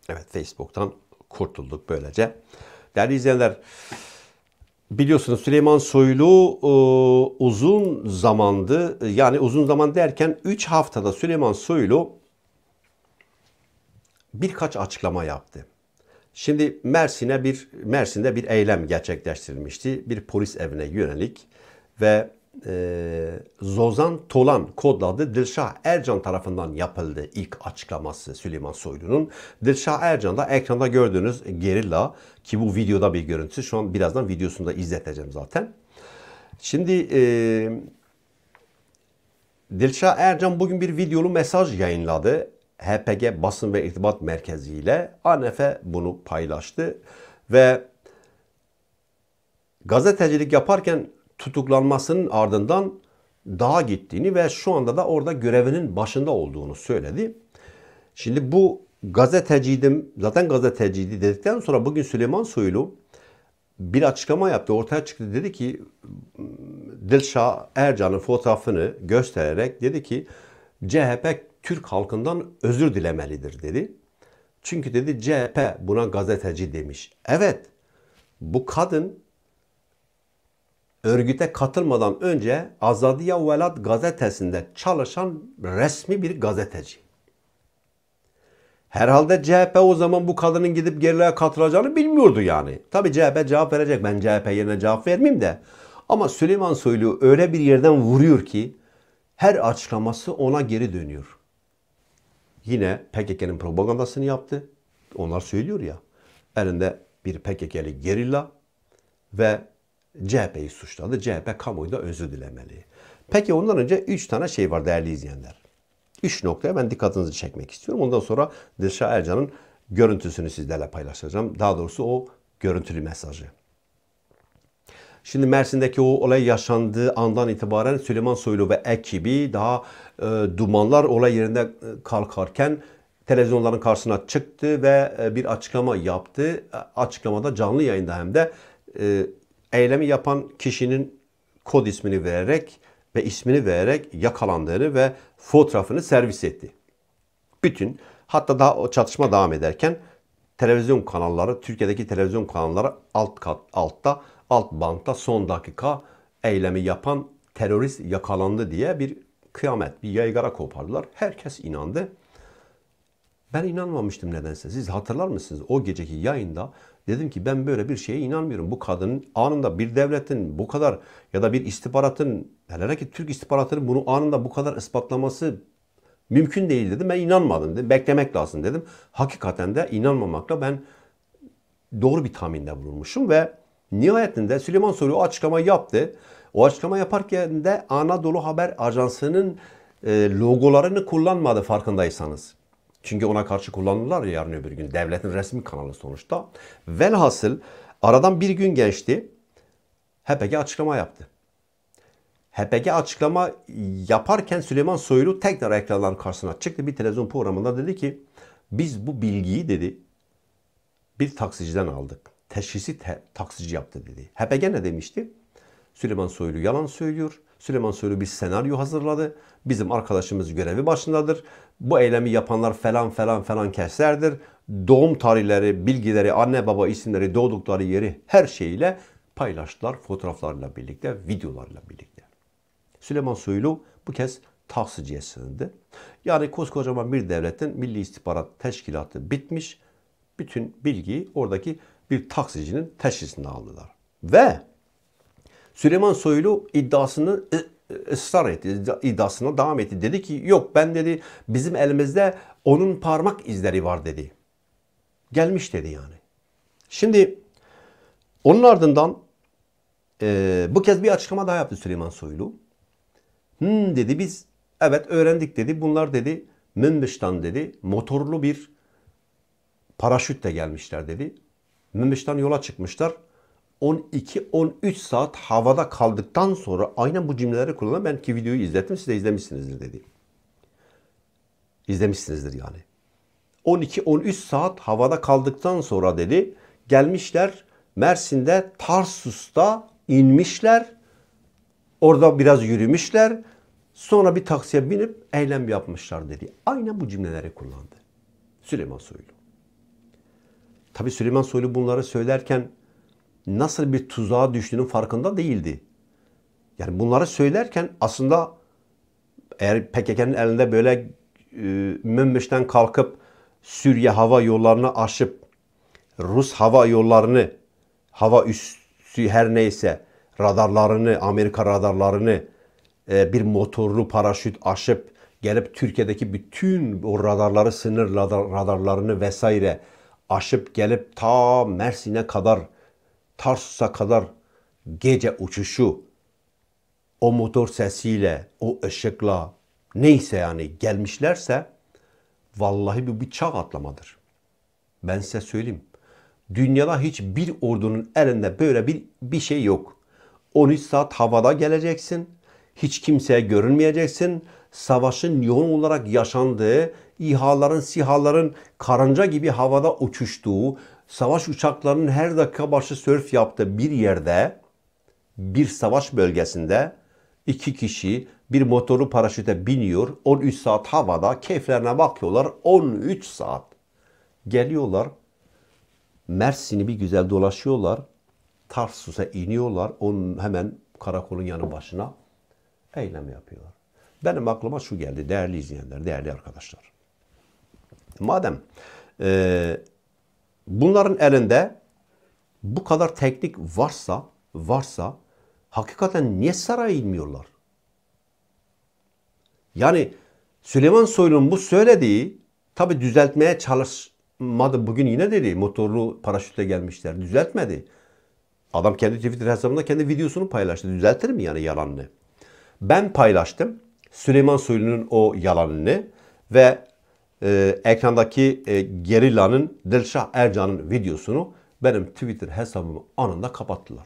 Evet Facebook'tan kurtulduk böylece. Değerli izleyenler biliyorsunuz Süleyman Soylu e, uzun zamandı yani uzun zaman derken 3 haftada Süleyman Soylu birkaç açıklama yaptı. Şimdi Mersin'e bir Mersin'de bir eylem gerçekleştirilmişti. Bir polis evine yönelik ve e, Zozan Tolan kodladı Dilşah Ercan tarafından yapıldı ilk açıklaması Süleyman Soylu'nun. Dilşah Ercan da ekranda gördüğünüz gerilla ki bu videoda bir görüntü. Şu an birazdan videosunu da izleteceğim zaten. Şimdi e, Dilşah Ercan bugün bir videolu mesaj yayınladı. HPG Basın ve İrtibat Merkezi ile ANF bunu paylaştı ve gazetecilik yaparken tutuklanmasının ardından dağa gittiğini ve şu anda da orada görevinin başında olduğunu söyledi. Şimdi bu gazeteciydim, zaten gazeteciydi dedikten sonra bugün Süleyman Soylu bir açıklama yaptı. Ortaya çıktı dedi ki Dilşah Ercan'ın fotoğrafını göstererek dedi ki CHP Türk halkından özür dilemelidir dedi. Çünkü dedi CHP buna gazeteci demiş. Evet bu kadın örgüte katılmadan önce Azadiye Velat gazetesinde çalışan resmi bir gazeteci. Herhalde CHP o zaman bu kadının gidip geriliğe katılacağını bilmiyordu yani. Tabi CHP cevap verecek. Ben CHP yerine cevap vermeyeyim de. Ama Süleyman Soylu öyle bir yerden vuruyor ki her açıklaması ona geri dönüyor yine PKK'nın propagandasını yaptı. Onlar söylüyor ya. Elinde bir PKK'li gerilla ve CHP'yi suçladı. CHP kamuoyunda özür dilemeli. Peki ondan önce 3 tane şey var değerli izleyenler. 3 noktaya ben dikkatinizi çekmek istiyorum. Ondan sonra Dilşah Ercan'ın görüntüsünü sizlerle paylaşacağım. Daha doğrusu o görüntülü mesajı. Şimdi Mersin'deki o olay yaşandığı andan itibaren Süleyman Soylu ve ekibi daha e, dumanlar olay yerinde e, kalkarken televizyonların karşısına çıktı ve e, bir açıklama yaptı. E, açıklamada canlı yayında hem de e, eylemi yapan kişinin kod ismini vererek ve ismini vererek yakalandığını ve fotoğrafını servis etti. Bütün hatta daha o çatışma devam ederken televizyon kanalları, Türkiye'deki televizyon kanalları alt kat altta alt bantta son dakika eylemi yapan terörist yakalandı diye bir kıyamet, bir yaygara kopardılar. Herkes inandı. Ben inanmamıştım nedense. Siz hatırlar mısınız? O geceki yayında dedim ki ben böyle bir şeye inanmıyorum. Bu kadının anında bir devletin bu kadar ya da bir istihbaratın hele ki Türk istihbaratının bunu anında bu kadar ispatlaması mümkün değil dedim. Ben inanmadım dedim. Beklemek lazım dedim. Hakikaten de inanmamakla ben doğru bir tahminde bulunmuşum ve Nihayetinde Süleyman Soylu açıklama yaptı. O açıklama yaparken de Anadolu Haber Ajansı'nın e, logolarını kullanmadı farkındaysanız. Çünkü ona karşı kullanırlar ya yarın öbür gün. Devletin resmi kanalı sonuçta. Velhasıl aradan bir gün geçti. HPG açıklama yaptı. HPG açıklama yaparken Süleyman Soylu tekrar ekranların karşısına çıktı. Bir televizyon programında dedi ki biz bu bilgiyi dedi bir taksiciden aldık teşhisi te, taksici yaptı dedi. HPG ne demişti? Süleyman Soylu yalan söylüyor. Süleyman Soylu bir senaryo hazırladı. Bizim arkadaşımız görevi başındadır. Bu eylemi yapanlar falan falan falan keserdir. Doğum tarihleri, bilgileri, anne baba isimleri, doğdukları yeri her şeyiyle paylaştılar. Fotoğraflarla birlikte, videolarla birlikte. Süleyman Soylu bu kez taksiciye sığındı. Yani koskocaman bir devletin Milli istihbarat Teşkilatı bitmiş. Bütün bilgiyi oradaki bir taksicinin teşhisini aldılar. Ve Süleyman Soylu iddiasını ısrar etti, iddiasına devam etti. Dedi ki yok ben dedi bizim elimizde onun parmak izleri var dedi. Gelmiş dedi yani. Şimdi onun ardından e, bu kez bir açıklama daha yaptı Süleyman Soylu. Hmm dedi biz evet öğrendik dedi. Bunlar dedi Münbiş'ten dedi motorlu bir paraşütle gelmişler dedi. Münbiç'ten yola çıkmışlar. 12-13 saat havada kaldıktan sonra aynen bu cümleleri kullanan ben ki videoyu izlettim siz de izlemişsinizdir dedi. İzlemişsinizdir yani. 12-13 saat havada kaldıktan sonra dedi gelmişler Mersin'de Tarsus'ta inmişler. Orada biraz yürümüşler. Sonra bir taksiye binip eylem yapmışlar dedi. Aynen bu cümleleri kullandı. Süleyman Soylu. Tabi Süleyman Soylu bunları söylerken nasıl bir tuzağa düştüğünün farkında değildi. Yani bunları söylerken aslında eğer PKK'nın elinde böyle e, Münbiş'ten kalkıp Suriye hava yollarını aşıp Rus hava yollarını hava üssü her neyse radarlarını, Amerika radarlarını e, bir motorlu paraşüt aşıp gelip Türkiye'deki bütün o radarları, sınır radar, radarlarını vesaire aşıp gelip ta Mersin'e kadar, Tarsus'a kadar gece uçuşu o motor sesiyle, o ışıkla neyse yani gelmişlerse vallahi bu bir çağ atlamadır. Ben size söyleyeyim. Dünyada hiçbir ordunun elinde böyle bir, bir şey yok. 13 saat havada geleceksin. Hiç kimseye görünmeyeceksin. Savaşın yoğun olarak yaşandığı İHA'ların, SİHA'ların karınca gibi havada uçuştuğu, savaş uçaklarının her dakika başı sörf yaptığı bir yerde, bir savaş bölgesinde iki kişi bir motoru paraşüte biniyor. 13 saat havada keyflerine bakıyorlar. 13 saat. Geliyorlar. Mersin'i bir güzel dolaşıyorlar. Tarsus'a iniyorlar. Onun hemen karakolun yanı başına eylem yapıyorlar. Benim aklıma şu geldi değerli izleyenler, değerli arkadaşlar. Madem e, bunların elinde bu kadar teknik varsa varsa hakikaten niye saraya inmiyorlar? Yani Süleyman Soylu'nun bu söylediği tabi düzeltmeye çalışmadı. Bugün yine dedi motorlu paraşütle gelmişler. Düzeltmedi. Adam kendi Twitter hesabında kendi videosunu paylaştı. Düzeltir mi yani yalanını? Ben paylaştım. Süleyman Soylu'nun o yalanını ve e, ekrandaki e, gerillanın Dilşah Ercan'ın videosunu benim Twitter hesabımı anında kapattılar.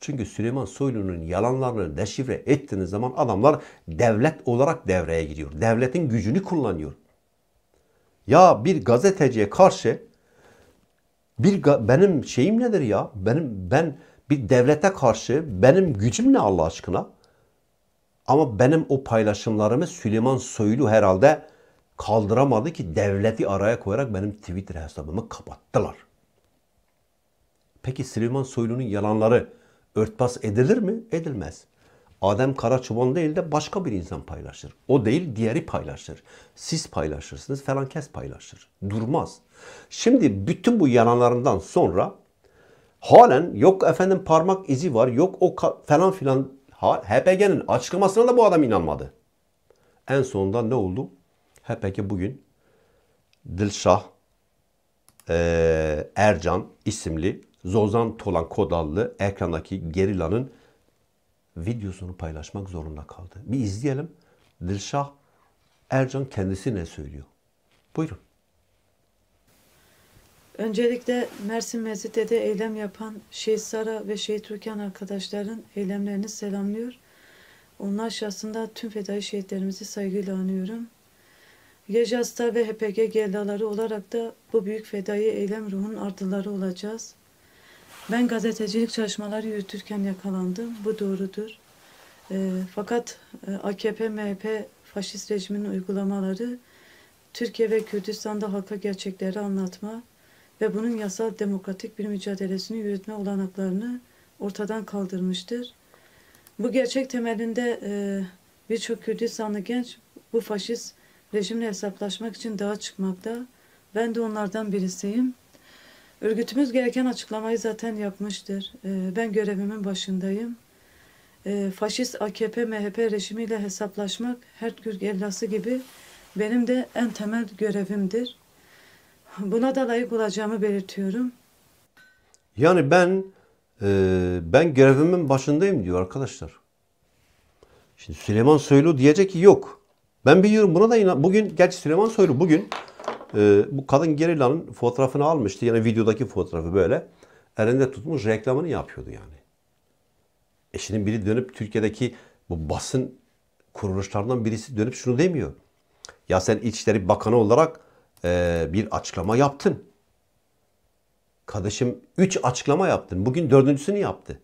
Çünkü Süleyman Soylu'nun yalanlarını deşifre ettiğiniz zaman adamlar devlet olarak devreye giriyor. Devletin gücünü kullanıyor. Ya bir gazeteciye karşı bir ga benim şeyim nedir ya? Benim ben bir devlete karşı benim gücüm ne Allah aşkına? Ama benim o paylaşımlarımı Süleyman Soylu herhalde kaldıramadı ki devleti araya koyarak benim Twitter hesabımı kapattılar. Peki Süleyman Soylu'nun yalanları örtbas edilir mi? Edilmez. Adem Karaçuban değil de başka bir insan paylaşır. O değil diğeri paylaşır. Siz paylaşırsınız falan kes paylaşır. Durmaz. Şimdi bütün bu yalanlarından sonra halen yok efendim parmak izi var yok o falan filan HPG'nin açıklamasına da bu adam inanmadı. En sonunda ne oldu? Ha peki bugün Dilşah e, Ercan isimli Zozan Tolan Kodallı ekrandaki Gerila'nın videosunu paylaşmak zorunda kaldı. Bir izleyelim. Dilşah Ercan kendisi ne söylüyor? Buyurun. Öncelikle Mersin Mezit'te eylem yapan Şehit Sara ve Şehit Türkan arkadaşların eylemlerini selamlıyor. Onlar şahsında tüm fedai şehitlerimizi saygıyla anıyorum. Yajasta ve HPG gerdaları olarak da bu büyük fedai eylem ruhun ardıları olacağız. Ben gazetecilik çalışmaları yürütürken yakalandım. Bu doğrudur. E, fakat e, AKP, MHP faşist rejiminin uygulamaları Türkiye ve Kürdistan'da halka gerçekleri anlatma ve bunun yasal demokratik bir mücadelesini yürütme olanaklarını ortadan kaldırmıştır. Bu gerçek temelinde e, birçok Kürdistanlı genç bu faşist Rejimle hesaplaşmak için dağa çıkmakta. Ben de onlardan birisiyim. Örgütümüz gereken açıklamayı zaten yapmıştır. Ee, ben görevimin başındayım. Ee, faşist AKP, MHP rejimiyle hesaplaşmak her Türk ellası gibi benim de en temel görevimdir. Buna da layık olacağımı belirtiyorum. Yani ben e, ben görevimin başındayım diyor arkadaşlar. Şimdi Süleyman Soylu diyecek ki yok. Ben biliyorum buna da inan. Bugün gerçi Süleyman Soylu bugün e, bu kadın gerilanın fotoğrafını almıştı. Yani videodaki fotoğrafı böyle. Elinde tutmuş reklamını yapıyordu yani. Eşinin biri dönüp Türkiye'deki bu basın kuruluşlarından birisi dönüp şunu demiyor. Ya sen İçişleri Bakanı olarak e, bir açıklama yaptın. Kardeşim 3 açıklama yaptın. Bugün dördüncüsünü yaptı.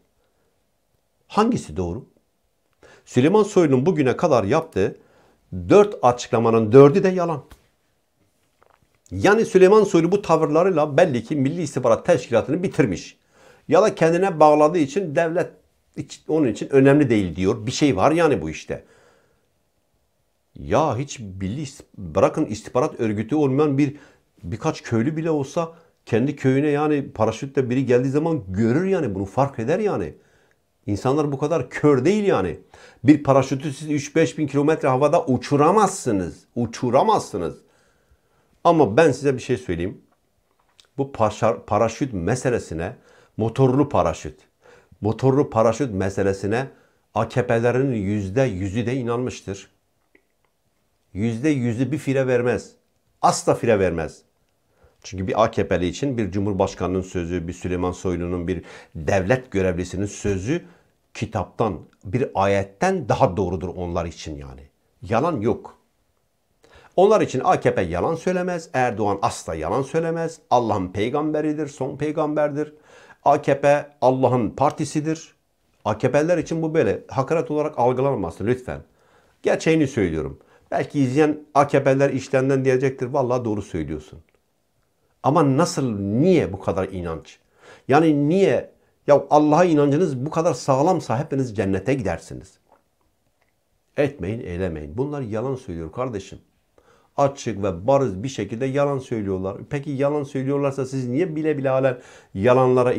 Hangisi doğru? Süleyman Soylu'nun bugüne kadar yaptığı dört açıklamanın dördü de yalan. Yani Süleyman Soylu bu tavırlarıyla belli ki Milli İstihbarat Teşkilatı'nı bitirmiş. Ya da kendine bağladığı için devlet onun için önemli değil diyor. Bir şey var yani bu işte. Ya hiç milli bırakın istihbarat örgütü olmayan bir birkaç köylü bile olsa kendi köyüne yani paraşütle biri geldiği zaman görür yani bunu fark eder yani. İnsanlar bu kadar kör değil yani. Bir paraşütü siz 3-5 bin kilometre havada uçuramazsınız. Uçuramazsınız. Ama ben size bir şey söyleyeyim. Bu paraşüt meselesine motorlu paraşüt. Motorlu paraşüt meselesine AKP'lerin yüzde yüzü de inanmıştır. Yüzde yüzü bir fire vermez. Asla fire vermez. Çünkü bir AKP'li için bir Cumhurbaşkanının sözü, bir Süleyman Soylu'nun, bir devlet görevlisinin sözü kitaptan, bir ayetten daha doğrudur onlar için yani. Yalan yok. Onlar için AKP yalan söylemez, Erdoğan asla yalan söylemez. Allah'ın peygamberidir, son peygamberdir. AKP Allah'ın partisidir. AKP'ler için bu böyle. Hakaret olarak algılanmasın lütfen. Gerçeğini söylüyorum. Belki izleyen AKP'ler işlenden diyecektir. Vallahi doğru söylüyorsun. Ama nasıl, niye bu kadar inanç? Yani niye ya Allah'a inancınız bu kadar sağlamsa hepiniz cennete gidersiniz. Etmeyin, eylemeyin. Bunlar yalan söylüyor kardeşim. Açık ve barız bir şekilde yalan söylüyorlar. Peki yalan söylüyorlarsa siz niye bile bile halen yalanlara